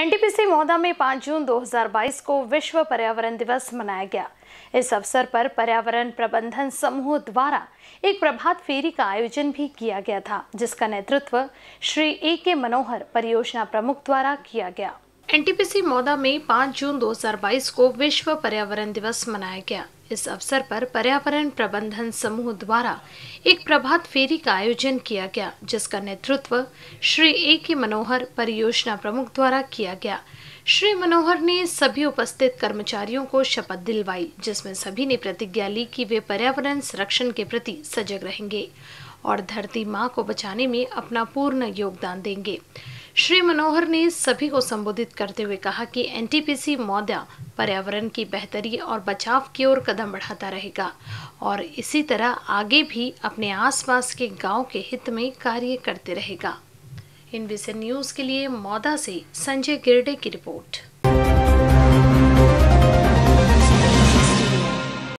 NTPC महोदा में 5 जून 2022 को विश्व पर्यावरण दिवस मनाया गया इस अवसर पर पर्यावरण प्रबंधन समूह द्वारा एक प्रभात फेरी का आयोजन भी किया गया था जिसका नेतृत्व श्री ए के मनोहर परियोजना प्रमुख द्वारा किया गया एनटीपीसी मौदा में 5 जून 2022 को विश्व पर्यावरण दिवस मनाया गया इस अवसर पर पर्यावरण प्रबंधन समूह द्वारा एक प्रभात फेरी का आयोजन किया गया जिसका नेतृत्व श्री ए के मनोहर परियोजना प्रमुख द्वारा किया गया श्री मनोहर ने सभी उपस्थित कर्मचारियों को शपथ दिलवाई जिसमें सभी ने प्रतिज्ञा ली कि वे पर्यावरण संरक्षण के प्रति सजग रहेंगे और धरती माँ को बचाने में अपना पूर्ण योगदान देंगे श्री मनोहर ने सभी को संबोधित करते हुए कहा कि एनटीपीसी मौदा पर्यावरण की बेहतरी और बचाव की ओर कदम बढ़ाता रहेगा और इसी तरह आगे भी अपने आसपास के गांव के हित में कार्य करते रहेगा इन विषय न्यूज़ के लिए मौदा से संजय गिरडे की रिपोर्ट